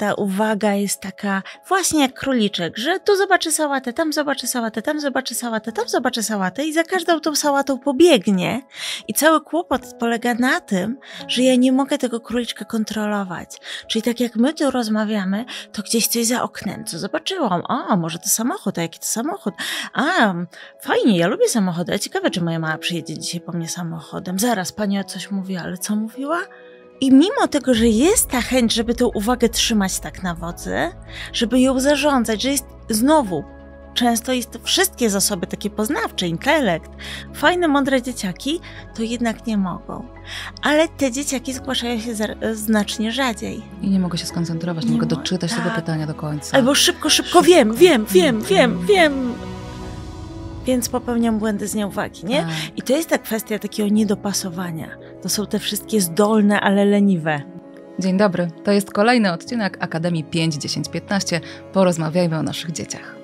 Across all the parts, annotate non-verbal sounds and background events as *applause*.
ta uwaga jest taka właśnie jak króliczek, że tu zobaczy sałatę, tam zobaczy sałatę, tam zobaczy sałatę, tam zobaczy sałatę i za każdą tą sałatą pobiegnie. I cały kłopot polega na tym, że ja nie mogę tego króliczka kontrolować. Czyli tak jak my tu rozmawiamy, to gdzieś coś za oknem, co zobaczyłam. O, może to samochód, a jaki to samochód? A, fajnie, ja lubię samochody, a ciekawe, czy moja mama przyjedzie dzisiaj po mnie samochodem. Zaraz, pani o coś mówiła, ale co mówiła? I mimo tego, że jest ta chęć, żeby tę uwagę trzymać tak na wodzy, żeby ją zarządzać, że jest znowu często jest wszystkie zasoby takie poznawcze, intelekt, fajne, mądre dzieciaki, to jednak nie mogą. Ale te dzieciaki zgłaszają się znacznie rzadziej. I nie mogę się skoncentrować, nie, nie mogę doczytać tak. tego pytania do końca. Albo szybko, szybko, szybko. wiem, wiem, wiem, wiem, wiem. Więc popełniam błędy z nieuwagi, nie? Tak. I to jest ta kwestia takiego niedopasowania. To są te wszystkie zdolne, ale leniwe. Dzień dobry, to jest kolejny odcinek Akademii 5 10 15. Porozmawiajmy o naszych dzieciach.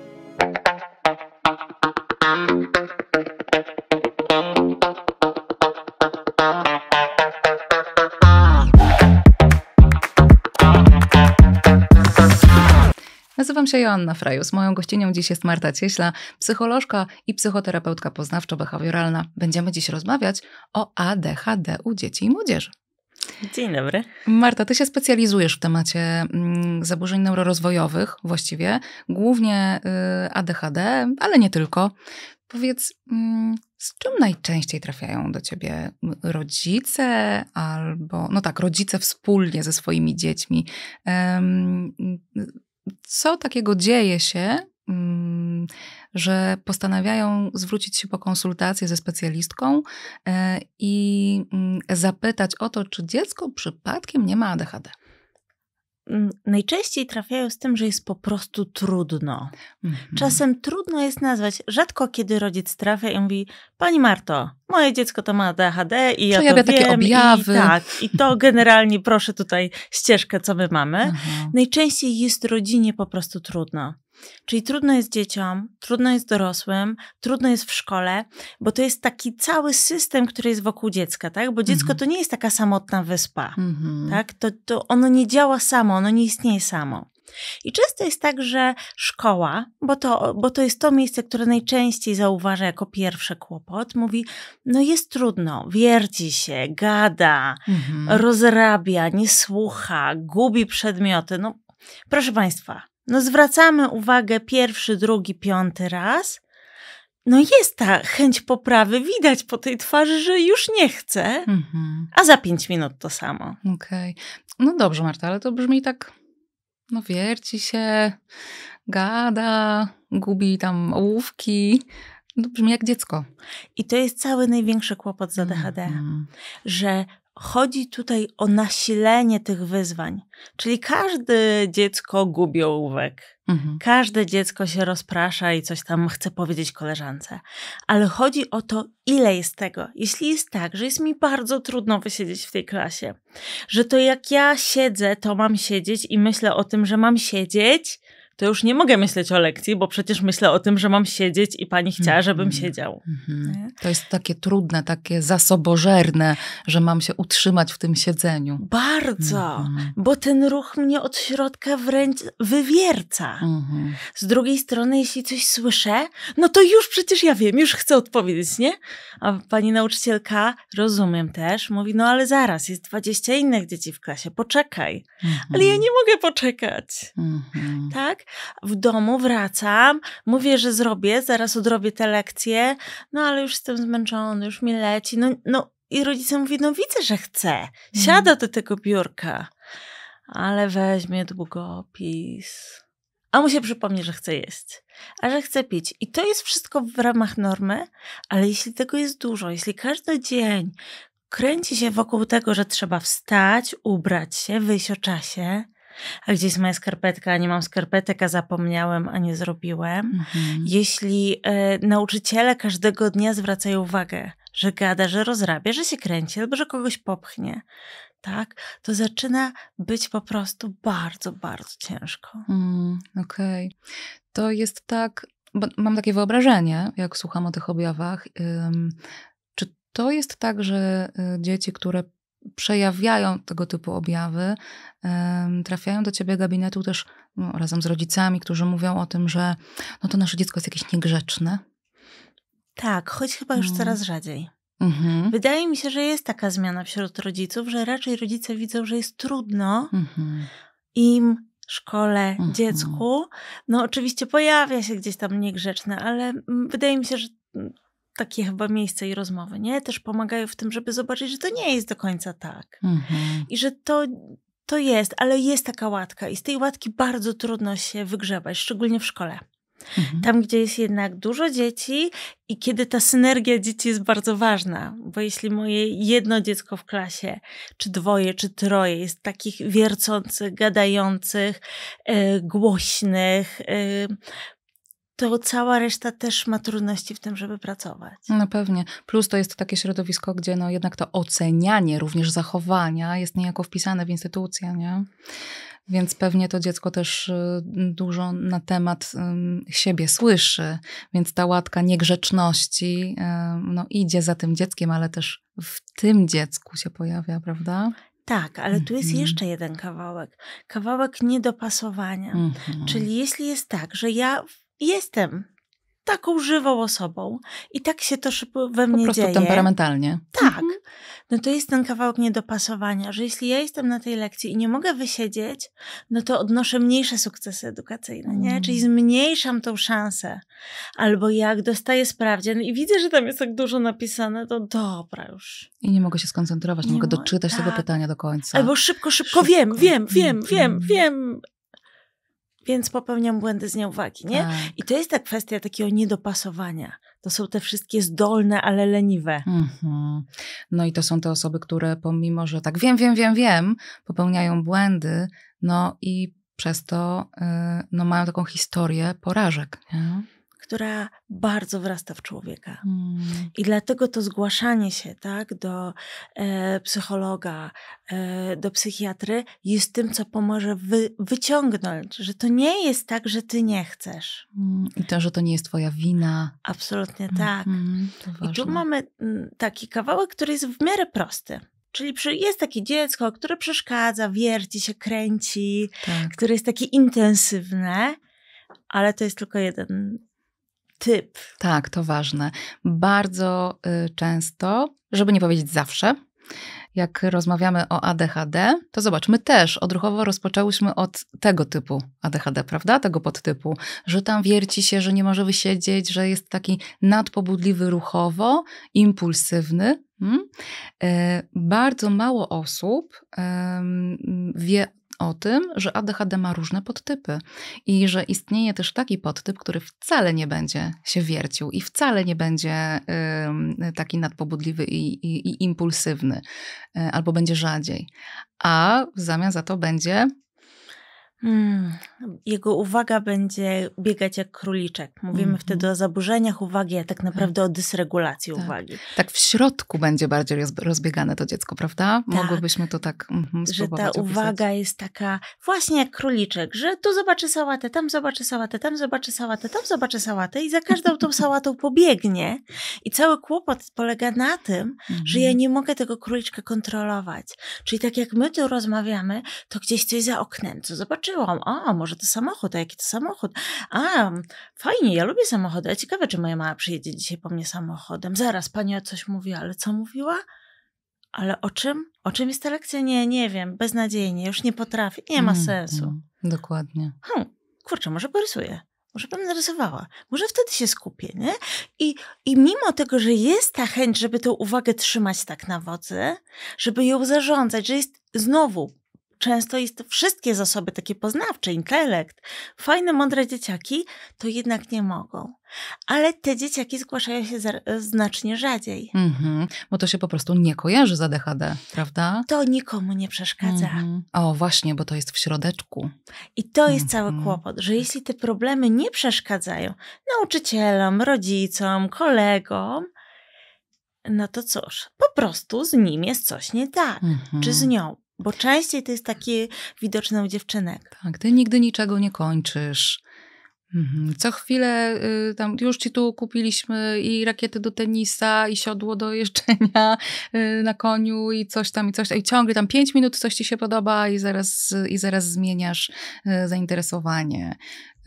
Nazywam się Joanna Frajus. Moją gościnią dziś jest Marta Cieśla, psycholożka i psychoterapeutka poznawczo-behawioralna. Będziemy dziś rozmawiać o ADHD u dzieci i młodzieży. Dzień dobry. Marta, ty się specjalizujesz w temacie mm, zaburzeń neurorozwojowych właściwie, głównie y, ADHD, ale nie tylko. Powiedz, mm, z czym najczęściej trafiają do ciebie rodzice albo, no tak, rodzice wspólnie ze swoimi dziećmi? co takiego dzieje się, mm, że postanawiają zwrócić się po konsultację ze specjalistką e, i mm, zapytać o to, czy dziecko przypadkiem nie ma ADHD? najczęściej trafiają z tym, że jest po prostu trudno. Mhm. Czasem trudno jest nazwać. Rzadko kiedy rodzic trafia i mówi: Pani Marto, moje dziecko to ma ADHD i ja Przejawia to wiem. Takie objawy. I tak, i to *laughs* generalnie proszę tutaj ścieżkę, co my mamy. Najczęściej jest rodzinie po prostu trudno. Czyli trudno jest dzieciom, trudno jest dorosłym, trudno jest w szkole, bo to jest taki cały system, który jest wokół dziecka, tak? Bo dziecko mhm. to nie jest taka samotna wyspa, mhm. tak? To, to ono nie działa samo, ono nie istnieje samo. I często jest tak, że szkoła, bo to, bo to jest to miejsce, które najczęściej zauważa jako pierwszy kłopot, mówi: No jest trudno, wierci się, gada, mhm. rozrabia, nie słucha, gubi przedmioty. No, proszę Państwa, no zwracamy uwagę pierwszy, drugi, piąty raz. No jest ta chęć poprawy, widać po tej twarzy, że już nie chce, mhm. a za pięć minut to samo. Okej. Okay. No dobrze, Marta, ale to brzmi tak, no wierci się, gada, gubi tam ołówki. No, brzmi jak dziecko. I to jest cały największy kłopot z ADHD, mm że chodzi tutaj o nasilenie tych wyzwań. Czyli każde dziecko gubi ołówek, mhm. każde dziecko się rozprasza i coś tam chce powiedzieć koleżance. Ale chodzi o to, ile jest tego. Jeśli jest tak, że jest mi bardzo trudno wysiedzieć w tej klasie, że to jak ja siedzę, to mam siedzieć i myślę o tym, że mam siedzieć, to już nie mogę myśleć o lekcji, bo przecież myślę o tym, że mam siedzieć i pani chciała, żebym mhm. siedział. Mhm. To jest takie trudne, takie zasobożerne, że mam się utrzymać w tym siedzeniu. Bardzo, mhm. bo ten ruch mnie od środka wręcz wywierca. Z drugiej strony, jeśli coś słyszę, no to już przecież ja wiem, już chcę odpowiedzieć, nie? A pani nauczycielka, rozumiem też, mówi, no ale zaraz, jest 20 innych dzieci w klasie, poczekaj. Ale ja nie mogę poczekać. Tak? W domu wracam, mówię, że zrobię, zaraz odrobię te lekcje, no ale już jestem zmęczony, już mi leci. No, no i rodzice mówią, no widzę, że chce. Siada mhm. do tego biurka, ale weźmie długopis. A mu się przypomni, że chce jeść, a że chce pić. I to jest wszystko w ramach normy, ale jeśli tego jest dużo, jeśli każdy dzień kręci się wokół tego, że trzeba wstać, ubrać się, wyjść o czasie, a gdzie jest moja skarpetka, a nie mam skarpetek, a zapomniałem, a nie zrobiłem. Mhm. Jeśli y, nauczyciele każdego dnia zwracają uwagę, że gada, że rozrabia, że się kręci albo że kogoś popchnie, tak, to zaczyna być po prostu bardzo, bardzo ciężko. Mm, Okej. Okay. To jest tak, mam takie wyobrażenie, jak słucham o tych objawach. Czy to jest tak, że y, dzieci, które przejawiają tego typu objawy, trafiają do ciebie gabinetu też no, razem z rodzicami, którzy mówią o tym, że no to nasze dziecko jest jakieś niegrzeczne. Tak, choć chyba już mm. coraz rzadziej. Mhm. Wydaje mi się, że jest taka zmiana wśród rodziców, że raczej rodzice widzą, że jest trudno mhm. im, szkole, mhm. dziecku. No oczywiście pojawia się gdzieś tam niegrzeczne, ale mm, wydaje mi się, że mm, takie chyba miejsce i rozmowy, nie? Też pomagają w tym, żeby zobaczyć, że to nie jest do końca tak. Mhm. I że to, to jest, ale jest taka łatka i z tej łatki bardzo trudno się wygrzebać, szczególnie w szkole. Mhm. Tam, gdzie jest jednak dużo dzieci i kiedy ta synergia dzieci jest bardzo ważna, bo jeśli moje jedno dziecko w klasie, czy dwoje, czy troje jest takich wiercących, gadających, yy, głośnych, yy, to cała reszta też ma trudności w tym, żeby pracować. No pewnie. Plus to jest takie środowisko, gdzie no jednak to ocenianie również zachowania jest niejako wpisane w instytucję, nie? Więc pewnie to dziecko też y, dużo na temat siebie słyszy, więc ta łatka niegrzeczności y, no, idzie za tym dzieckiem, ale też w tym dziecku się pojawia, prawda? Tak, ale tu jest mhm. jeszcze jeden kawałek. Kawałek niedopasowania. Mm -hmm. Czyli jeśli jest tak, że ja jestem taką żywą osobą i tak się to szybko we mnie dzieje. Po prostu dzieje. temperamentalnie. Tak. Mhm. No to jest ten kawałek niedopasowania, że jeśli ja jestem na tej lekcji i nie mogę wysiedzieć, no to odnoszę mniejsze sukcesy edukacyjne, nie? Mm. Czyli zmniejszam tą szansę. Albo jak dostaję sprawdzian i widzę, że tam jest tak dużo napisane, to dobra już. I nie mogę się skoncentrować, nie, nie mogę doczytać tak. tego pytania do końca. Albo szybko, szybko, szybko. wiem, wiem, wiem, mm, wiem, mm. wiem, więc popełniam błędy z nieuwagi, nie? Tak. I to jest ta kwestia takiego niedopasowania. To są te wszystkie zdolne, ale leniwe. Mm -hmm. No i to są te osoby, które pomimo, że tak wiem, wiem, wiem, wiem, popełniają błędy, no i przez to yy, no, mają taką historię porażek. Nie? która bardzo wrasta w człowieka. Mm. I dlatego to zgłaszanie się tak, do e, psychologa, e, do psychiatry jest tym, co pomoże wy, wyciągnąć, że to nie jest tak, że ty nie chcesz. Mm. I to, że to nie jest twoja wina. Absolutnie mhm, tak. -hmm, I tu mamy mm, taki kawałek, który jest w miarę prosty. Czyli jest takie dziecko, które przeszkadza, wierci się, kręci, tak. które jest takie intensywne, ale to jest tylko jeden typ. Tak, to ważne. Bardzo y, często, żeby nie powiedzieć zawsze, jak rozmawiamy o ADHD, to zobacz, my też odruchowo rozpoczęłyśmy od tego typu ADHD, prawda? Tego podtypu, że tam wierci się, że nie może wysiedzieć, że jest taki nadpobudliwy ruchowo, impulsywny. Hmm? Y, bardzo mało osób um, wie o tym, że ADHD ma różne podtypy i że istnieje też taki podtyp, który wcale nie będzie się wiercił i wcale nie będzie y, taki nadpobudliwy i, i, i impulsywny, y, albo będzie rzadziej. A w zamian za to będzie Hmm. Jego uwaga będzie biegać jak króliczek. Mówimy mm -hmm. wtedy o zaburzeniach uwagi, a tak, tak naprawdę o dysregulacji tak. uwagi. Tak w środku będzie bardziej rozbiegane to dziecko, prawda? Tak. Mogłybyśmy to tak mm, -hmm, Że ta opisać. uwaga jest taka właśnie jak króliczek, że tu zobaczy sałatę, tam zobaczy sałatę, tam zobaczy sałatę, tam zobaczy sałatę i za każdą tą *laughs* sałatą pobiegnie. I cały kłopot polega na tym, mm że ja mhm. nie mogę tego króliczka kontrolować. Czyli tak jak my tu rozmawiamy, to gdzieś coś za oknem, co zobaczy zobaczyłam, a może to samochód, a jaki to samochód, a fajnie, ja lubię samochody, a ciekawe, czy moja mama przyjedzie dzisiaj po mnie samochodem. Zaraz, pani o coś mówiła, ale co mówiła? Ale o czym? O czym jest ta lekcja? Nie, nie wiem, beznadziejnie, już nie potrafię, nie ma mm, sensu. Mm, dokładnie. Hm, kurczę, może porysuję. Może bym narysowała. Może wtedy się skupię, nie? I, I mimo tego, że jest ta chęć, żeby tę uwagę trzymać tak na wodzy, żeby ją zarządzać, że jest znowu często jest wszystkie zasoby takie poznawcze, intelekt, fajne, mądre dzieciaki, to jednak nie mogą. Ale te dzieciaki zgłaszają się znacznie rzadziej. Mm -hmm, bo to się po prostu nie kojarzy za ADHD, prawda? To nikomu nie przeszkadza. Mm -hmm. O, właśnie, bo to jest w środeczku. I to jest mm -hmm. cały mhm. kłopot, że jeśli te problemy nie przeszkadzają nauczycielom, rodzicom, kolegom, no to cóż, po prostu z nim jest coś nie tak, czy z mhm. nią bo częściej to jest takie widoczne u dziewczynek. Tak, ty nigdy niczego nie kończysz. Mhm, co chwilę y, tam już ci tu kupiliśmy i rakiety do tenisa, i siodło do jeżdżenia y, na koniu, i coś tam, i coś tam. I ciągle tam pięć minut coś ci się podoba, i zaraz, i zaraz zmieniasz y, zainteresowanie.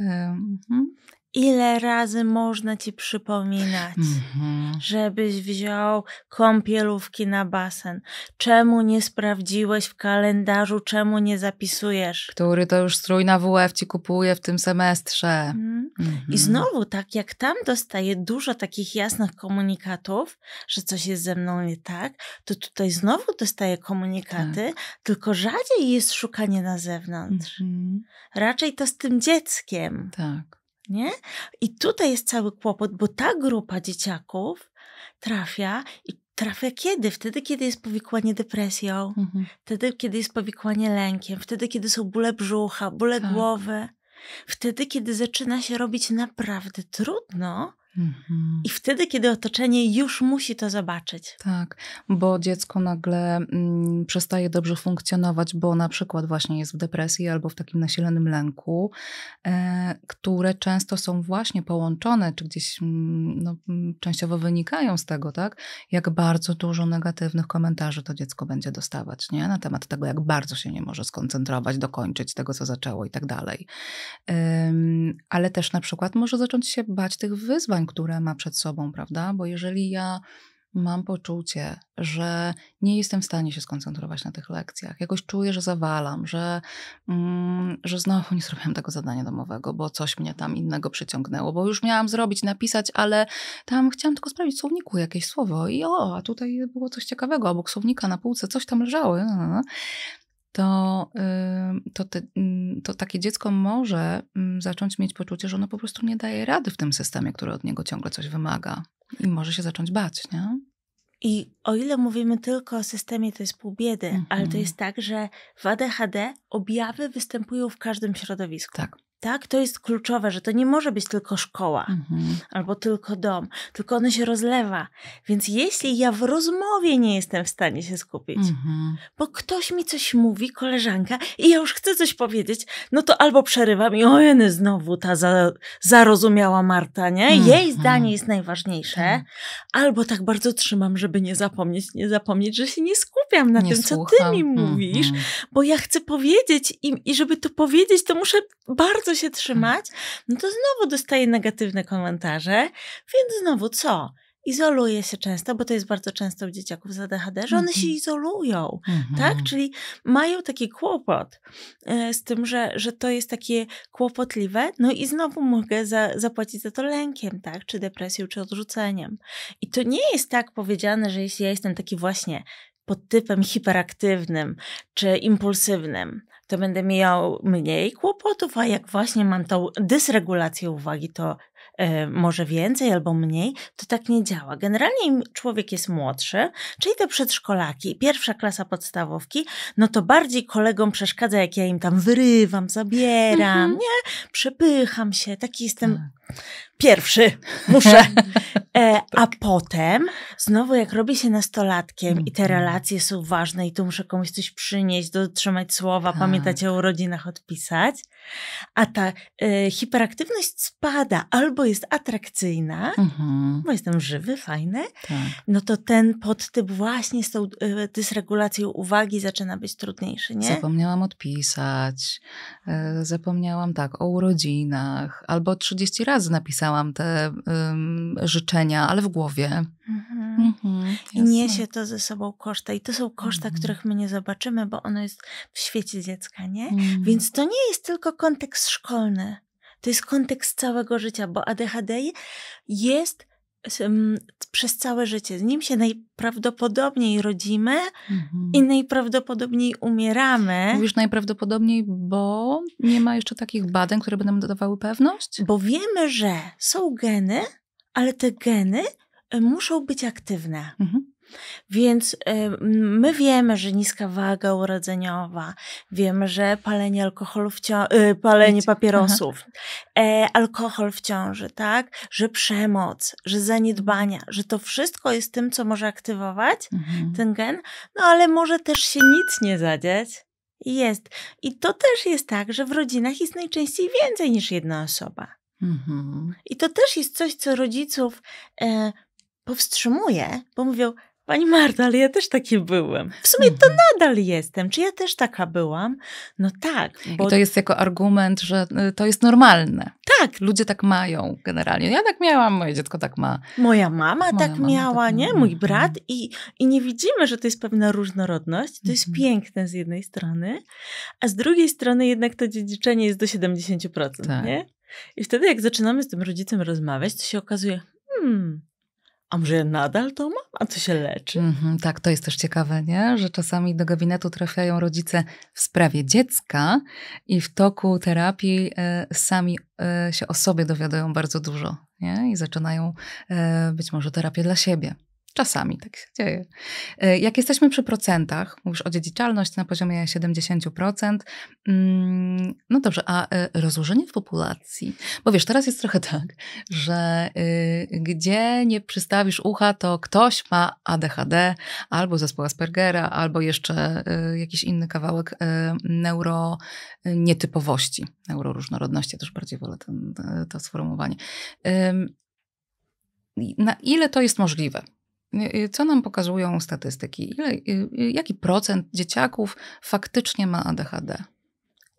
Mhm ile razy można ci przypominać, mm-hmm. żebyś wziął kąpielówki na basen? Czemu nie sprawdziłeś w kalendarzu, czemu nie zapisujesz? Który to już strój na WF ci kupuje w tym semestrze. Mm. Mm-hmm. I mhm. znowu, tak jak tam dostaję dużo takich jasnych komunikatów, że coś jest ze mną nie tak, to tutaj znowu dostaję komunikaty, tak. tylko rzadziej jest szukanie na zewnątrz. Mm-hmm. Raczej to z tym dzieckiem. Tak. Nie? I tutaj jest cały kłopot, bo ta grupa dzieciaków trafia i trafia kiedy? Wtedy, kiedy jest powikłanie depresją, mhm. wtedy, kiedy jest powikłanie lękiem, wtedy, kiedy są bóle brzucha, bóle tak. głowy, wtedy, kiedy zaczyna się robić naprawdę trudno, Mhm. I wtedy, kiedy otoczenie już musi to zobaczyć. Tak, bo dziecko nagle mm, przestaje dobrze funkcjonować, bo na przykład właśnie jest w depresji albo w takim nasilonym lęku, e, które często są właśnie połączone, czy gdzieś mm, no, mm, częściowo wynikają z tego, tak? Jak bardzo dużo negatywnych komentarzy to dziecko będzie dostawać, nie? Na temat tego, jak bardzo się nie może skoncentrować, dokończyć tego, co zaczęło i tak dalej. Ale też na przykład może zacząć się bać tych wyzwań, wyzwań, które ma przed sobą, prawda? Bo jeżeli ja mam poczucie, że nie jestem w stanie się skoncentrować na tych lekcjach. Jakoś czuję, że zawalam, że, mm, że znowu nie zrobiłam tego zadania domowego, bo coś mnie tam innego przyciągnęło, bo już miałam zrobić, napisać, ale tam chciałam tylko sprawdzić w słowniku jakieś słowo i o, a tutaj było coś ciekawego, obok słownika na półce coś tam leżało. No, no, no to, to, te, to takie dziecko może zacząć mieć poczucie, że ono po prostu nie daje rady w tym systemie, który od niego ciągle coś wymaga i może się zacząć bać, nie? I o ile mówimy tylko o systemie, to jest pół biedy, mhm. ale to mhm. jest tak, że w ADHD objawy występują w każdym środowisku. Tak. Tak, to jest kluczowe, że to nie może być tylko szkoła mhm. albo tylko dom, tylko ono się rozlewa. Więc jeśli ja w rozmowie nie jestem w stanie się skupić, mhm. bo ktoś mi coś mówi, koleżanka, i ja już chcę coś powiedzieć, no to albo przerywam i ojeny, znowu ta za, zarozumiała Marta, nie? Mhm. Jej zdanie jest najważniejsze, tak. albo tak bardzo trzymam, żeby nie zapomnieć, nie zapomnieć, że się nie skupiam na nie tym, słucham. co ty mi mhm. mówisz, bo ja chcę powiedzieć i, i żeby to powiedzieć, to muszę bardzo co się hmm. trzymać, no to znowu dostaję negatywne komentarze, więc znowu co? izoluje się często, bo to jest bardzo często u dzieciaków z ADHD, że one się mhm. izolują, tak? mhm. tak? Czyli mają taki kłopot e, z tym, że, że to jest takie kłopotliwe, no i znowu mogę za, zapłacić za to lękiem, tak? Czy depresją, czy odrzuceniem. I to nie jest tak powiedziane, że jeśli ja jestem taki właśnie pod typem hiperaktywnym czy impulsywnym, to będę miał mniej kłopotów, a jak właśnie mam tą dysregulację uwagi, to e, może więcej albo mniej, to tak nie działa. Generalnie im człowiek jest młodszy, czyli te przedszkolaki, pierwsza klasa podstawówki, no to bardziej kolegom przeszkadza, jak ja im tam wyrywam, zabieram, mm -hmm. nie? Przepycham się, taki jestem tak. Pierwszy, muszę. *laughs* E, a tak. potem, znowu jak robi się nastolatkiem i te mhm. relacje są ważne i tu muszę komuś coś przynieść, dotrzymać słowa, tak. pamiętać o urodzinach, odpisać, a ta e, hiperaktywność spada albo jest atrakcyjna, mm bo jestem żywy, fajny, tak. no to ten podtyp właśnie z tą e, dysregulacją uwagi zaczyna być trudniejszy, nie? Zapomniałam odpisać, e, zapomniałam tak o urodzinach, albo 30 razy razy napisałam te um, życzenia, ale w głowie. Mhm. Mhm, I niesie to ze sobą koszta. I to są koszta, mhm. których my nie zobaczymy, bo ono jest w świecie dziecka, nie? Mhm. Więc to nie jest tylko kontekst szkolny. To jest kontekst całego życia, bo ADHD jest przez całe życie. Z nim się najprawdopodobniej rodzimy mhm. i najprawdopodobniej umieramy. Mówisz najprawdopodobniej, bo nie ma jeszcze takich badań, które by nam dodawały pewność? Bo wiemy, że są geny, ale te geny e, muszą być aktywne. Mhm. Więc e, my wiemy, że niska waga urodzeniowa, wiemy, że palenie alkoholu w ciąży, e, palenie papierosów, Aha. E, alkohol w ciąży, tak? Że przemoc, że zaniedbania, mhm. że to wszystko jest tym, co może aktywować mhm. ten gen, no ale może też się nic nie zadziać. Jest. I to też jest tak, że w rodzinach jest najczęściej więcej niż jedna osoba. Mhm. I to też jest coś, co rodziców e, powstrzymuje, bo mówią, Pani Marta, ale ja też taki byłem. W sumie to mhm. nadal jestem. Czy ja też taka byłam? No tak. Bo... I to jest jako argument, że y, to jest normalne. Tak. Ludzie tak mają generalnie. Ja tak miałam, moje dziecko tak ma. Moja mama Moja tak mama tak miała, tak nie? Mój mhm. brat. I, I nie widzimy, że to jest pewna różnorodność. To jest mhm. piękne z jednej strony, a z drugiej strony jednak to dziedziczenie jest do 70%, tak. nie? I wtedy jak zaczynamy z tym rodzicem rozmawiać, to się okazuje, hmm, a może nadal to ma, a co się leczy? Mm -hmm, tak, to jest też ciekawe, nie? że czasami do gabinetu trafiają rodzice w sprawie dziecka i w toku terapii e, sami e, się o sobie dowiadują bardzo dużo nie? i zaczynają e, być może terapię dla siebie. Czasami tak się dzieje. E, jak jesteśmy przy procentach, mówisz o dziedziczalność na poziomie 70%, mm, no dobrze, a e, rozłożenie w populacji? Bo wiesz, teraz jest trochę tak, że y, gdzie nie przystawisz ucha, to ktoś ma ADHD albo zespół Aspergera, albo jeszcze y, jakiś inny kawałek y, neuronietypowości, neuroróżnorodności, też bardziej wolę ten, to sformułowanie. Na ile to jest możliwe? Y, co nam pokazują statystyki? Ile, y, y, jaki procent dzieciaków faktycznie ma ADHD?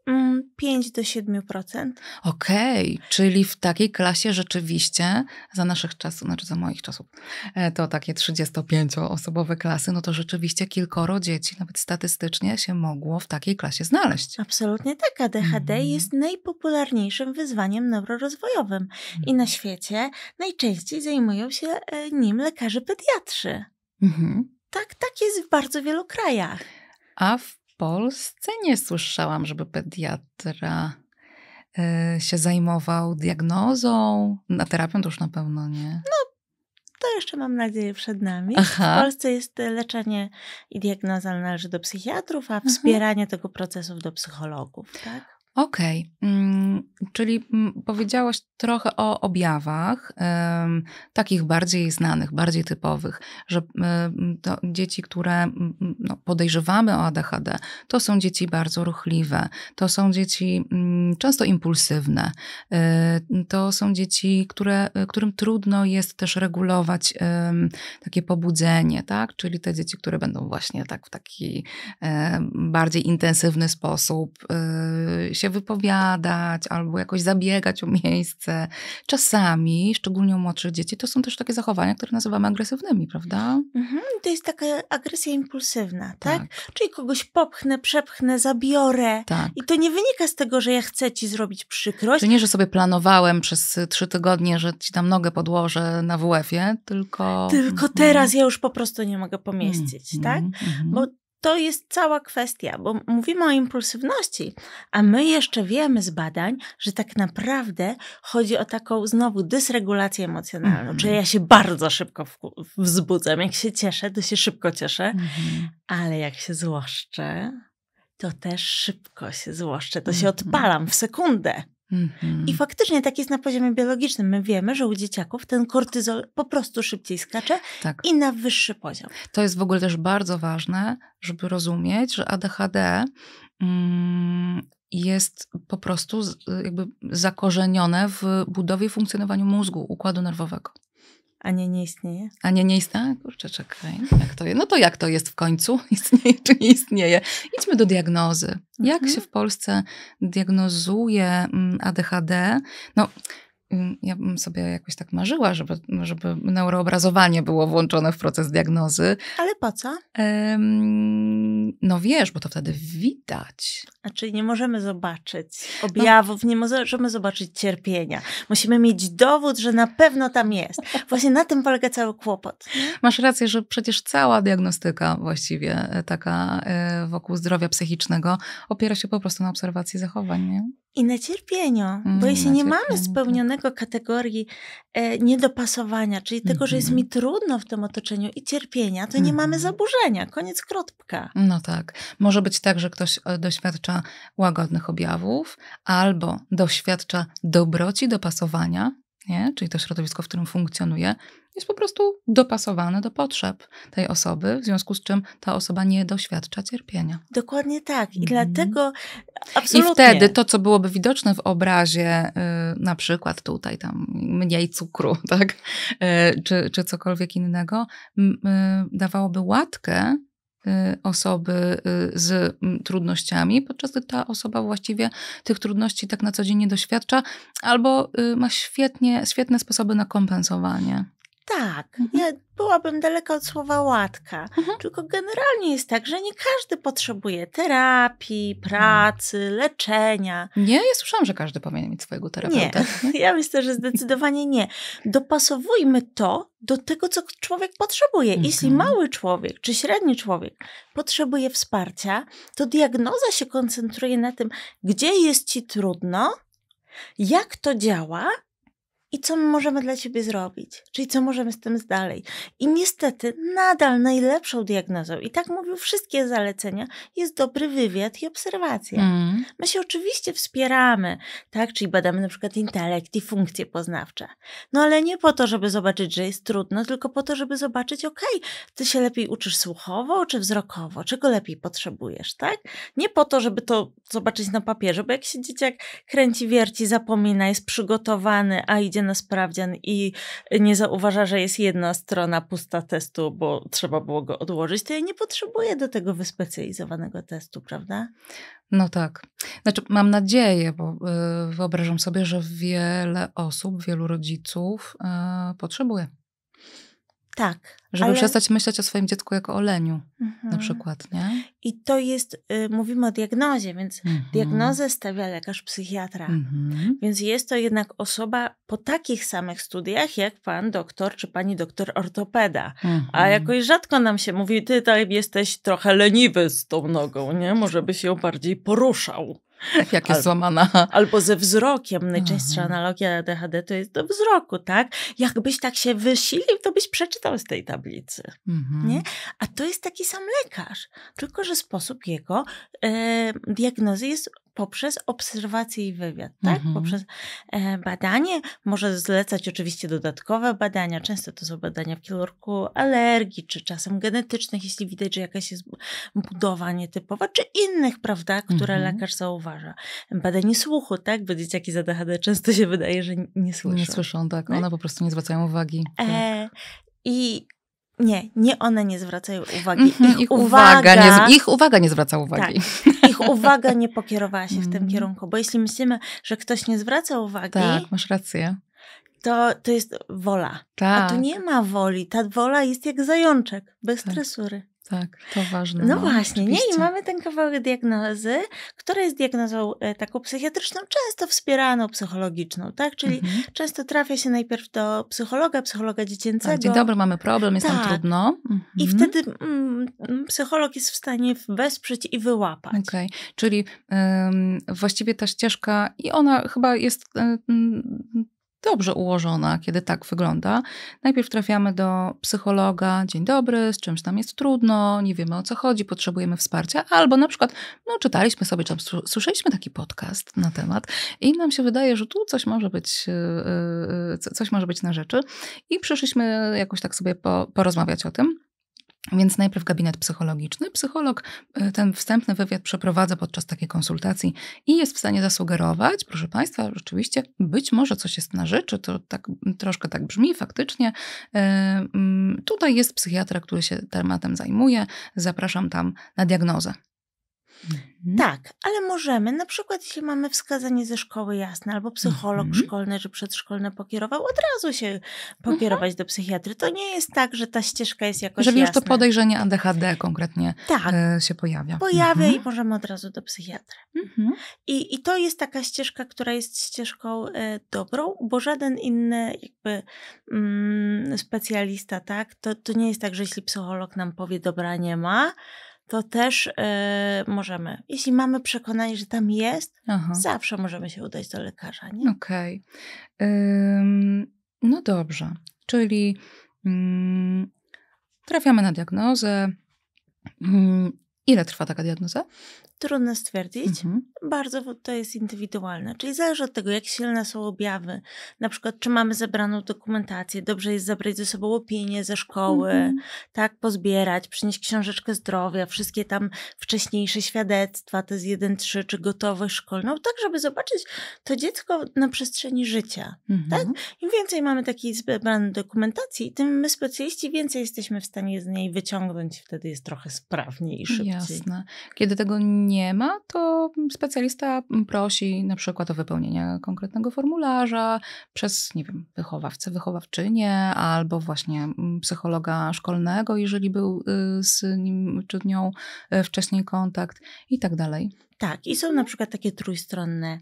5 mm, do 7%. Okej, okay, czyli w takiej klasie rzeczywiście za naszych czasów, znaczy za moich czasów, e, to takie 35-osobowe klasy, no to rzeczywiście kilkoro dzieci, nawet statystycznie się mogło w takiej klasie znaleźć. Absolutnie tak. ADHD mm. jest najpopularniejszym wyzwaniem neurorozwojowym mm. i na mhm. świecie najczęściej zajmują się e, nim lekarze pediatrzy. Mm -hmm. Tak, tak jest w bardzo wielu krajach. A w Polsce nie słyszałam, żeby pediatra e, się zajmował diagnozą, na terapią to już na pewno nie. No, to jeszcze mam nadzieję przed nami. Aha. W Polsce jest e, leczenie i diagnoza należy do psychiatrów, a mhm. wspieranie tego procesu do psychologów, tak? Okej, okay. Mm, czyli mm, powiedziałaś trochę o objawach, takich bardziej znanych, bardziej typowych, że y, mm, dzieci, które no, podejrzewamy o ADHD, to są dzieci bardzo ruchliwe, to są dzieci często impulsywne, y, to są dzieci, które, y, którym trudno jest też regulować takie pobudzenie, tak? czyli te dzieci, które będą właśnie tak w taki bardziej intensywny sposób się wypowiadać albo jakoś zabiegać o miejsce. Czasami, szczególnie u młodszych dzieci, to są też takie zachowania, które nazywamy agresywnymi, prawda? Mhm, to jest taka agresja impulsywna, tak? tak? Czyli kogoś popchnę, przepchnę, zabiorę. Tak. I to nie wynika z tego, że ja chcę ci zrobić przykrość. To nie, że sobie planowałem przez trzy tygodnie, że ci tam nogę podłożę na WF-ie, tylko... Tylko mhm. teraz ja już po prostu nie mogę pomieścić, mhm, tak? Mhm, Bo to jest cała kwestia, bo mówimy o impulsywności, a my jeszcze wiemy z badań, że tak naprawdę chodzi o taką znowu dysregulację emocjonalną, mm. czyli ja się bardzo szybko wzbudzam. Jak się cieszę, to się szybko cieszę, mm. ale jak się złoszczę, to też szybko się złoszczę, to mm. się mhm. odpalam w sekundę. Mhm. I faktycznie tak jest na poziomie biologicznym. My wiemy, że u dzieciaków ten kortyzol po prostu szybciej skacze tak. i na wyższy poziom. To jest w ogóle też bardzo ważne, żeby rozumieć, że ADHD mm, jest po prostu jakby zakorzenione w budowie i funkcjonowaniu mózgu, układu nerwowego. A nie, nie istnieje? A nie, nie istnieje? Kurczę, czekaj. Jak to jest? No to jak to jest w końcu? *laughs* Istnieje czy nie istnieje? Idźmy do diagnozy. Jak mhm. się w Polsce diagnozuje mm, ADHD? No, Mm, ja bym sobie jakoś tak marzyła, żeby, żeby neuroobrazowanie było włączone w proces diagnozy. Ale po co? Ym, no wiesz, bo to wtedy widać. A czyli nie możemy zobaczyć no. objawów, no. nie możemy zobaczyć cierpienia. Musimy mieć dowód, że na pewno tam jest. Właśnie na tym polega cały kłopot. Masz rację, że przecież cała diagnostyka właściwie e, taka e, wokół zdrowia psychicznego opiera się po prostu na obserwacji zachowań, nie? i na cierpieniu, mm, bo jeśli nie mamy tak. spełnionego tak. kategorii e, niedopasowania, czyli tego, mm -hmm. że jest mhm. mi trudno w tym otoczeniu i cierpienia, to mm -hmm. nie mamy mhm. zaburzenia. Koniec kropka. No tak. Może być tak, że ktoś e, doświadcza łagodnych objawów albo doświadcza dobroci dopasowania, nie? czyli to środowisko, w którym funkcjonuje, jest po prostu dopasowane do potrzeb tej osoby, w związku z czym ta osoba nie doświadcza cierpienia. Dokładnie tak. I mm. dlatego absolutnie. I wtedy to, co byłoby widoczne w obrazie, y, na przykład tutaj tam mniej cukru, *laughs* tak? Y, czy, czy cokolwiek innego, y, dawałoby łatkę Y, osoby y, z mm, trudnościami, podczas gdy ta osoba właściwie tych trudności tak na co dzień nie doświadcza albo y, ma świetnie, świetne sposoby na kompensowanie tak. Mhm. Ja byłabym daleka od słowa łatka. Mhm. Tylko generalnie jest tak, że nie każdy potrzebuje terapii, hmm. pracy, mhm. leczenia. Nie, ja słyszałam, że każdy powinien mieć swojego terapeuta. Nie. *laughs* Ja myślę, że zdecydowanie nie. Dopasowujmy to do tego, co człowiek potrzebuje. Jeśli mhm. mały człowiek czy średni człowiek potrzebuje wsparcia, to diagnoza się koncentruje na tym, gdzie jest ci trudno, jak to działa i co my możemy dla ciebie zrobić, czyli co możemy z tym dalej. I niestety nadal najlepszą diagnozą, i tak mówił wszystkie zalecenia, jest dobry wywiad i obserwacja. Mm. My się oczywiście wspieramy, tak, czyli badamy na przykład intelekt i funkcje poznawcze, no ale nie po to, żeby zobaczyć, że jest trudno, tylko po to, żeby zobaczyć, ok, ty się lepiej uczysz słuchowo czy wzrokowo, czego lepiej potrzebujesz, tak? Nie po to, żeby to zobaczyć na papierze, bo jak się dzieciak kręci, wierci, zapomina, jest przygotowany, a idzie idzie na sprawdzian i nie zauważa, że jest jedna strona pusta testu, bo trzeba było go odłożyć, to ja nie potrzebuję do tego wyspecjalizowanego testu, prawda? No tak. Znaczy, mam nadzieję, bo y, wyobrażam sobie, że wiele osób, wielu rodziców y, potrzebuje tak. Żeby ale... przestać myśleć o swoim dziecku jako o leniu, mhm. na przykład, nie? I to jest, y, mówimy o diagnozie, więc mhm. diagnozę stawia lekarz psychiatra. Mhm. Więc jest to jednak osoba po takich samych studiach jak pan doktor czy pani doktor ortopeda. A mhm. jakoś rzadko nam się mówi, ty tam jesteś trochę leniwy z tą nogą, nie? Może byś ją bardziej poruszał. *laughs* Jak jest Al, złamana. Albo ze wzrokiem. Najczęstsza mhm. analogia ADHD to jest do wzroku, tak? Jakbyś tak się wysilił, to byś przeczytał z tej tablicy. Mhm. Nie? A to jest taki sam lekarz, tylko że sposób jego e, diagnozy jest poprzez obserwację i wywiad, tak? Mhm. Poprzez e, badanie, może zlecać oczywiście dodatkowe badania, często to są badania w kierunku alergii, czy czasem genetycznych, jeśli widać, że jakaś jest budowa nietypowa, czy innych, prawda, które mhm. lekarz zauważa. Badanie słuchu, tak? Bo dzieciaki z ADHD często się wydaje, że nie słyszą. Nie słyszą, tak. tak? One po prostu nie zwracają uwagi. E, tak. E, I nie, nie one nie zwracają uwagi. Mhm, ich, ich, uwaga, nie, ich uwaga nie zwraca uwagi. Tak, ich *laughs* uwaga nie pokierowała się w tym mhm. kierunku, bo jeśli myślimy, że ktoś nie zwraca uwagi. Tak, masz rację. To, to jest wola. Tak. A tu tak. nie ma woli. Ta wola jest jak zajączek, bez tak. tresury. Tak, to ważne. No, no właśnie, oczywiście. nie? I mamy ten kawałek diagnozy, która jest diagnozą e, taką psychiatryczną, często wspieraną psychologiczną, tak? Czyli mhm. często trafia się najpierw do psychologa, psychologa dziecięcego. Tak, dzień dobry, mamy problem, jest tak. nam trudno. Mhm. I wtedy mm, mm, psycholog jest w stanie wesprzeć i wyłapać. Okej, okay. czyli ym, właściwie ta ścieżka i ona chyba jest ym, e, mm, dobrze ułożona, kiedy tak wygląda. Najpierw trafiamy do psychologa, dzień dobry, z czymś tam jest trudno, nie wiemy o co chodzi, potrzebujemy wsparcia, albo na przykład, no czytaliśmy sobie, czy słyszeliśmy taki podcast na temat i nam się wydaje, że tu coś może być, y, y, coś może być na rzeczy i przyszliśmy jakoś tak sobie porozmawiać o tym. Więc najpierw gabinet psychologiczny. Psycholog e, ten wstępny wywiad przeprowadza podczas takiej konsultacji i jest w stanie zasugerować, proszę Państwa, rzeczywiście być może coś jest na rzeczy, to tak, troszkę tak brzmi faktycznie. E, mm, tutaj jest psychiatra, który się tematem zajmuje, zapraszam tam na diagnozę. Mhm. Tak, ale możemy, na przykład jeśli mamy wskazanie ze szkoły jasne, albo psycholog mhm. szkolny czy przedszkolny pokierował, od razu się mhm. pokierować mhm. do psychiatry. To nie jest tak, że ta ścieżka jest jakoś Żeby jasna. już to podejrzenie ADHD konkretnie tak, e, się pojawia. Pojawia i mhm. możemy od razu do psychiatry. I, I to jest taka ścieżka, która jest ścieżką e, dobrą, bo żaden inny jakby mm, specjalista, tak, to, to nie jest tak, że jeśli psycholog nam powie dobra nie ma, to też e, możemy. Jeśli mamy przekonanie, że tam jest, Aha. zawsze możemy się udać do lekarza. Okej. Okay. Ym, no dobrze. Czyli ym, mm, trafiamy na diagnozę. Mm, ile trwa taka diagnoza? Trudno stwierdzić. Mhm. Bardzo to jest indywidualne. Czyli zależy od tego, jak silne są objawy. Na przykład, czy mamy zebraną dokumentację, dobrze jest zabrać ze sobą opinię ze szkoły, mhm. tak, pozbierać, przynieść książeczkę zdrowia, wszystkie tam wcześniejsze świadectwa, te z jeden trzy czy gotowość szkolną, tak, żeby zobaczyć to dziecko na przestrzeni życia. Tak? Mhm. Tak? Im więcej mamy takiej zebranej dokumentacji, tym my specjaliści więcej jesteśmy w stanie z niej wyciągnąć. Wtedy jest trochę sprawniej i szybciej. Jasne. Kiedy tego nie nie ma, to specjalista prosi na przykład o wypełnienie konkretnego formularza przez, nie wiem, wychowawcę, wychowawczynię albo właśnie mm, psychologa szkolnego, jeżeli był y, z nim czy nią y, wcześniej kontakt i tak dalej. Tak, i są na przykład takie trójstronne,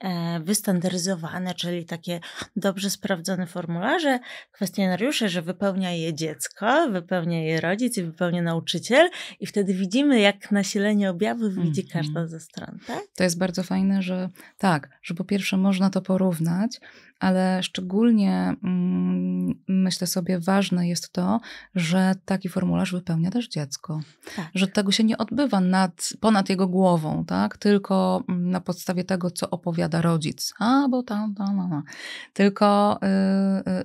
e, wystandaryzowane, czyli takie dobrze sprawdzone formularze, kwestionariusze, że wypełnia je dziecko, wypełnia je rodzic i wypełnia nauczyciel, i wtedy widzimy, jak nasilenie objawów mm -hmm. widzi mhm. każda ze stron. Tak? To jest bardzo fajne, że tak, że po pierwsze można to porównać, ale szczególnie mm, myślę sobie, ważne jest to, że taki formularz wypełnia też dziecko. Tak. Że tego się nie odbywa nad, ponad jego głową, tak? tak? Tylko mm, na podstawie tego, co opowiada rodzic. A, bo tam, tam, no, tam. No, no. Tylko,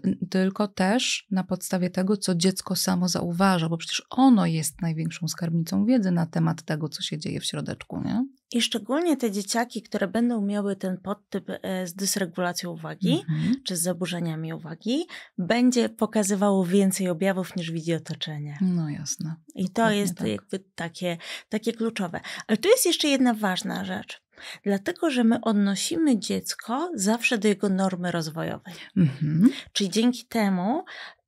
yy, tylko też na podstawie tego, co dziecko samo zauważa, bo przecież ono jest największą skarbnicą wiedzy na temat tego, co się dzieje w środeczku, nie? I szczególnie te dzieciaki, które będą miały ten podtyp e, z dysregulacją uwagi mhm. czy z zaburzeniami uwagi, będzie pokazywało więcej objawów niż widzi otoczenie. No jasne. I to jest tak. jakby takie, takie kluczowe. Ale tu jest jeszcze jedna ważna rzecz. Dlatego, że my odnosimy dziecko zawsze do jego normy rozwojowej. Mhm. Czyli dzięki temu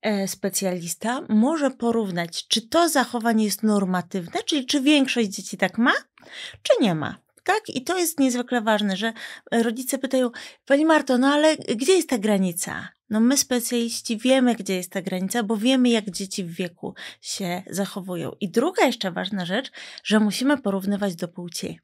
E, specjalista może porównać, czy to zachowanie jest normatywne, czyli czy większość dzieci tak ma, czy nie ma. Tak? I to jest niezwykle ważne, że rodzice pytają, Pani Marto, no ale gdzie jest ta granica? No my specjaliści wiemy, gdzie jest ta granica, bo wiemy, jak dzieci w wieku się zachowują. I druga jeszcze ważna rzecz, że musimy porównywać do płci.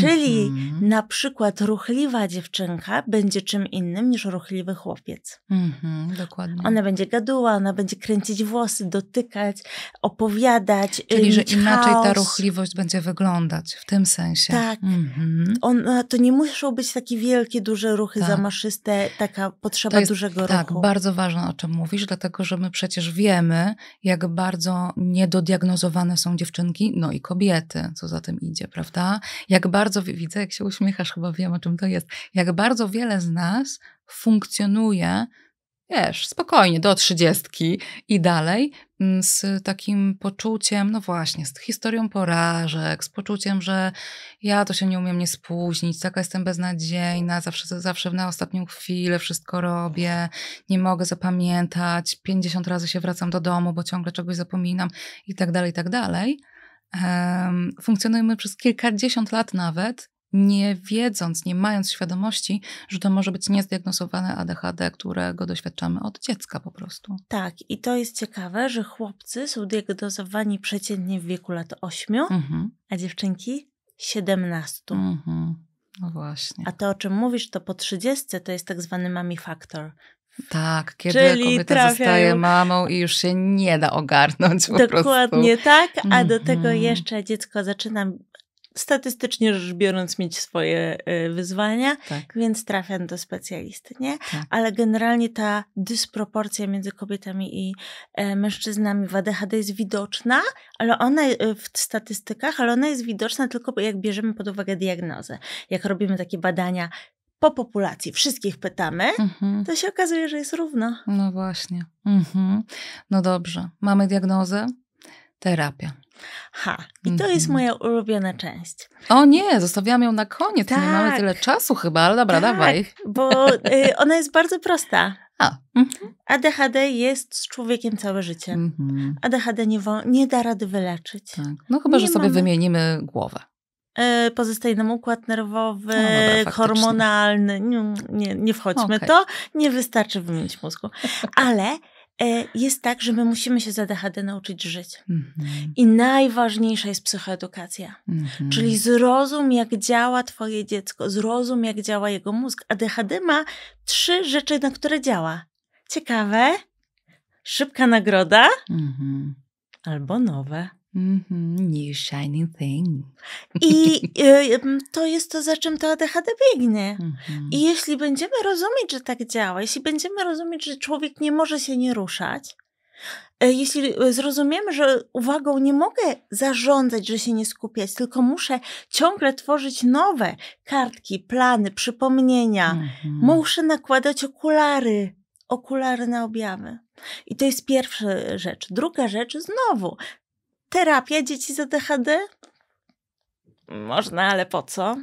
Czyli mhm. na przykład ruchliwa dziewczynka będzie czym innym niż ruchliwy chłopiec. Mhm, dokładnie. Ona będzie gaduła, ona będzie kręcić włosy, dotykać, opowiadać. Czyli, że inaczej chaos. ta ruchliwość będzie wyglądać w tym sensie. Tak. Mhm. to nie muszą być takie wielkie, duże ruchy tak. zamaszyste, taka potrzeba jest, dużego tak, ruchu. Tak, bardzo ważne o czym mówisz, dlatego że my przecież wiemy, jak bardzo niedodiagnozowane są dziewczynki, no i kobiety, co za tym idzie, prawda? Jak jak bardzo, widzę jak się uśmiechasz, chyba wiem o czym to jest, jak bardzo wiele z nas funkcjonuje, wiesz, spokojnie do trzydziestki i dalej mm, z takim poczuciem, no właśnie, z historią porażek, z poczuciem, że ja to się nie umiem nie spóźnić, taka jestem beznadziejna, zawsze, zawsze na ostatnią chwilę wszystko robię, nie mogę zapamiętać, 50 razy się wracam do domu, bo ciągle czegoś zapominam i tak dalej, i tak dalej funkcjonujemy przez kilkadziesiąt lat nawet, nie wiedząc, nie mając świadomości, że to może być niezdiagnozowane ADHD, którego doświadczamy od dziecka po prostu. Tak, i to jest ciekawe, że chłopcy są diagnozowani przeciętnie w wieku lat 8, mhm. a dziewczynki 17. Mhm. No właśnie. A to, o czym mówisz, to po 30 to jest tak zwany mami factor, tak, kiedy Czyli kobieta trafiają... zostaje mamą i już się nie da ogarnąć po Dokładnie prostu. tak, a mm -hmm. do mhm. tego jeszcze dziecko zaczyna statystycznie rzecz biorąc mieć swoje y, wyzwania, tak. więc trafiam do specjalisty, nie? Tak. Ale generalnie ta dysproporcja między kobietami i e, mężczyznami w ADHD jest widoczna, ale ona e, w statystykach, ale ona jest widoczna tylko jak bierzemy pod uwagę diagnozę. Jak robimy takie badania po populacji wszystkich pytamy, mhm. to się okazuje, że jest równo. No właśnie. Mhm. No dobrze. Mamy diagnozę, terapia. Ha, i to jest mhm. moja ulubiona część. O nie, zostawiam ją na koniec. Tak. Nie mamy tak. tyle czasu chyba, ale dobra, tak, dawaj. Bo y, *laughs* ona jest bardzo prosta. A. Mhm. ADHD jest z człowiekiem całe życie. Mhm. ADHD nie, nie, da rady wyleczyć. Tak. No chyba, nie że sobie mamy. wymienimy głowę. E, pozostaje nam układ nerwowy, no dobra, hormonalny. Nie, nie, nie wchodźmy okay. to, nie wystarczy wymienić mózgu. Ale e, jest tak, że my musimy się za DHD nauczyć żyć. Mhm. I najważniejsza jest psychoedukacja. Mhm. Czyli zrozum, jak działa twoje dziecko, zrozum, jak działa jego mózg. A DHD ma trzy rzeczy, na które działa. Ciekawe, szybka nagroda mhm. albo nowe. Mm-hmm, new shining thing. I *laughs* y, mm, to jest to, za czym to ADHD biegnie. Mm-hmm. I jeśli będziemy rozumieć, że tak działa, jeśli będziemy rozumieć, że człowiek nie może się nie ruszać, e, jeśli e, zrozumiemy, że uwagą nie mogę zarządzać, że się nie skupiać, tylko muszę ciągle tworzyć nowe kartki, plany, przypomnienia, mm-hmm. muszę nakładać okulary, okulary na objawy. I to jest pierwsza rzecz. Druga rzecz, znowu, terapia dzieci z ADHD? Można, ale po co?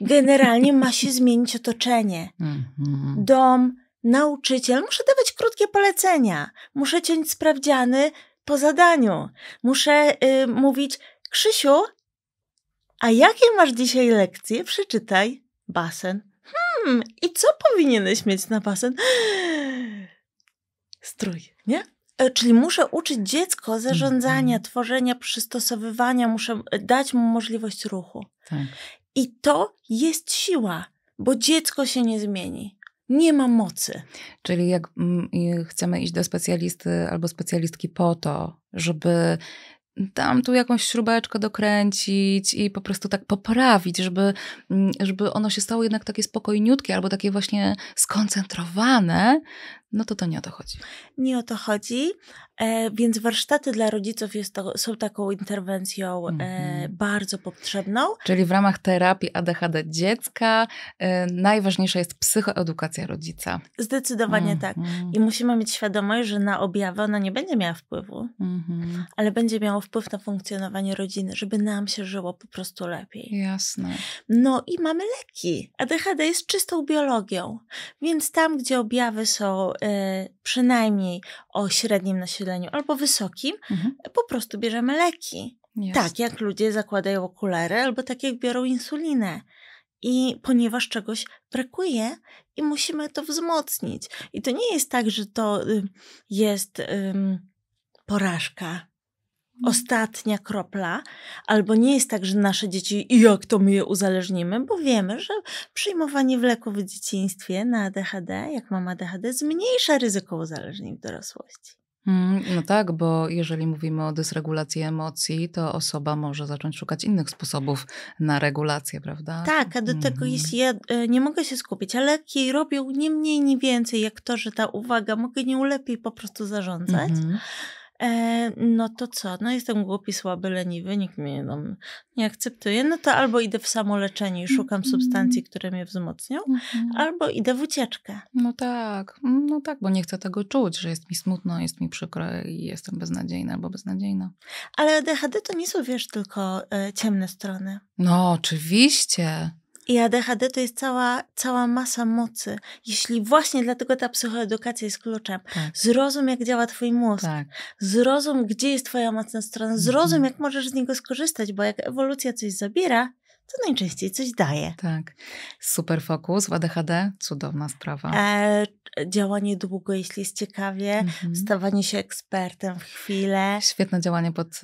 Generalnie ma się zmienić otoczenie. Mhm. Dom, nauczyciel. Muszę dawać krótkie polecenia. Muszę ciąć sprawdziany po zadaniu. Muszę y, mówić, Krzysiu, a jakie masz dzisiaj lekcje? Przeczytaj. Basen. Hmm, i co powinieneś mieć na basen? *gasps* Strój, nie? E, czyli muszę uczyć dziecko zarządzania, mhm. tworzenia, przystosowywania, muszę e, dać mu możliwość ruchu. Tak. I to jest siła, bo dziecko się nie zmieni. Nie ma mocy. Czyli jak mm, chcemy iść do specjalisty albo specjalistki po to, żeby tam tu jakąś śrubeczkę dokręcić i po prostu tak poprawić, żeby, mm, żeby ono się stało jednak takie spokojniutkie albo takie właśnie skoncentrowane, no to to nie o to chodzi. Nie o to chodzi, E, więc warsztaty dla rodziców jest to, są taką interwencją e, mhm. bardzo potrzebną. Czyli w ramach terapii ADHD dziecka e, najważniejsza jest psychoedukacja rodzica. Zdecydowanie mhm. tak. I musimy mieć świadomość, że na objawy ona nie będzie miała wpływu, mhm. ale będzie miała wpływ na funkcjonowanie rodziny, żeby nam się żyło po prostu lepiej. Jasne. No i mamy leki. ADHD jest czystą biologią, więc tam, gdzie objawy są y, przynajmniej o średnim nasileniu albo wysokim, mhm. po prostu bierzemy leki. Jest. Tak jak ludzie zakładają okulary albo tak jak biorą insulinę. I ponieważ czegoś brakuje i musimy to wzmocnić. I to nie jest tak, że to y, jest um, porażka Mhm. ostatnia kropla, albo nie jest tak, że nasze dzieci, jak to my je uzależnimy, bo wiemy, że przyjmowanie wleków w dzieciństwie na ADHD, jak mama ADHD, zmniejsza ryzyko uzależnień w dorosłości. Mm, no tak, bo jeżeli mówimy o dysregulacji emocji, to osoba może zacząć szukać innych sposobów na regulację, prawda? Tak, a do tego, mm. jeśli ja e, nie mogę się skupić, a leki robią nie mniej, nie więcej, jak to, że ta uwaga, mogę nią lepiej po prostu zarządzać. Mm -hmm E, no to co? No jestem głupi, słaby, leniwy, nikt mnie no, nie akceptuje. No to albo idę w samoleczenie i szukam mm. substancji, mhm. które mnie wzmocnią, mm. albo idę w ucieczkę. No tak, mm, no tak, bo nie chcę tego czuć, że jest mi smutno, jest mi przykro i jestem beznadziejna albo beznadziejna. Ale ADHD to nie są, wiesz, tylko e, ciemne strony. No, oczywiście. I ADHD to jest cała, cała masa mocy. Jeśli właśnie dlatego ta psychoedukacja jest kluczem. Tak. Zrozum, jak działa twój mózg. Tak. Zrozum, gdzie jest twoja mocna strona. Zrozum, mhm. jak możesz z niego skorzystać, bo jak ewolucja coś zabiera, to najczęściej coś daje. Tak. Super fokus w ADHD, cudowna sprawa. E, działanie długo, jeśli jest ciekawie, mhm. stawanie się ekspertem w chwilę. Świetne działanie pod, y,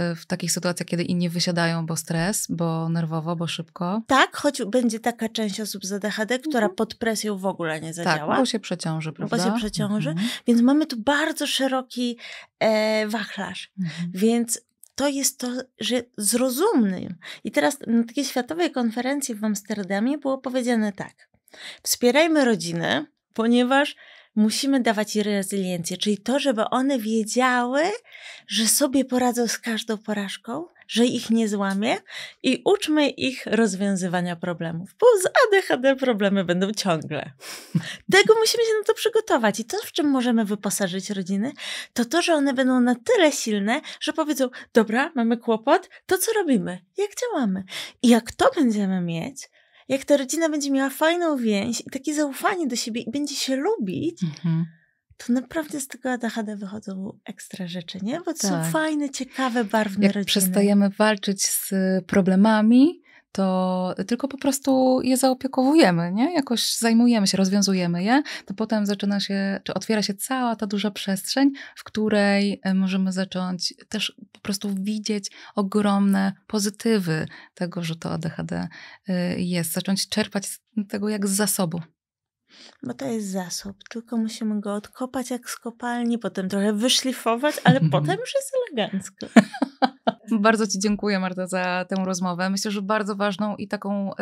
y, w takich sytuacjach, kiedy inni wysiadają, bo stres, bo nerwowo, bo szybko. Tak, choć będzie taka część osób z ADHD, która mhm. pod presją w ogóle nie tak, zadziała. Tak, bo się przeciąży, prawda? Bo się przeciąży, mhm. więc mamy tu bardzo szeroki e, wachlarz. Mhm. Więc to jest to, że zrozumnym. I teraz na takiej światowej konferencji w Amsterdamie było powiedziane tak. Wspierajmy rodzinę, ponieważ musimy dawać jej rezyliencję, czyli to, żeby one wiedziały, że sobie poradzą z każdą porażką, że ich nie złamie i uczmy ich rozwiązywania problemów, bo z ADHD problemy będą ciągle. *laughs* Tego musimy się na to przygotować i to, w czym możemy wyposażyć rodziny, to to, że one będą na tyle silne, że powiedzą, dobra, mamy kłopot, to co robimy? Jak działamy? I jak to będziemy mieć, jak ta rodzina będzie miała fajną więź i takie zaufanie do siebie i będzie się lubić, mhm to naprawdę z tego ADHD wychodzą ekstra rzeczy, nie? Bo to tak. są fajne, ciekawe, barwne Jak rodziny. przestajemy walczyć z y, problemami, to tylko po prostu je zaopiekowujemy, nie? Jakoś zajmujemy się, rozwiązujemy je, to potem zaczyna się, czy otwiera się cała ta duża przestrzeń, w której y, możemy zacząć też po prostu widzieć ogromne pozytywy tego, że to ADHD y, jest, zacząć czerpać z tego jak z zasobu bo to jest zasób, tylko musimy go odkopać jak z kopalni, potem trochę wyszlifować, ale *laughs* potem już jest elegancko. *laughs* bardzo Ci dziękuję, Marta, za tę rozmowę. Myślę, że bardzo ważną i taką y,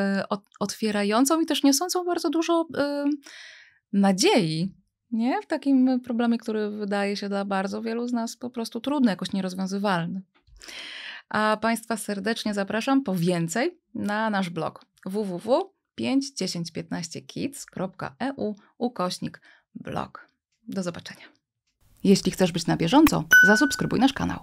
otwierającą i też niosącą bardzo dużo y, nadziei nie? W takim problemie, który wydaje się dla bardzo wielu z nas po prostu trudny, jakoś nierozwiązywalny. A Państwa serdecznie zapraszam po więcej na nasz blog www 51015kids.eu ukośnik blog. Do zobaczenia. Jeśli chcesz być na bieżąco, zasubskrybuj nasz kanał.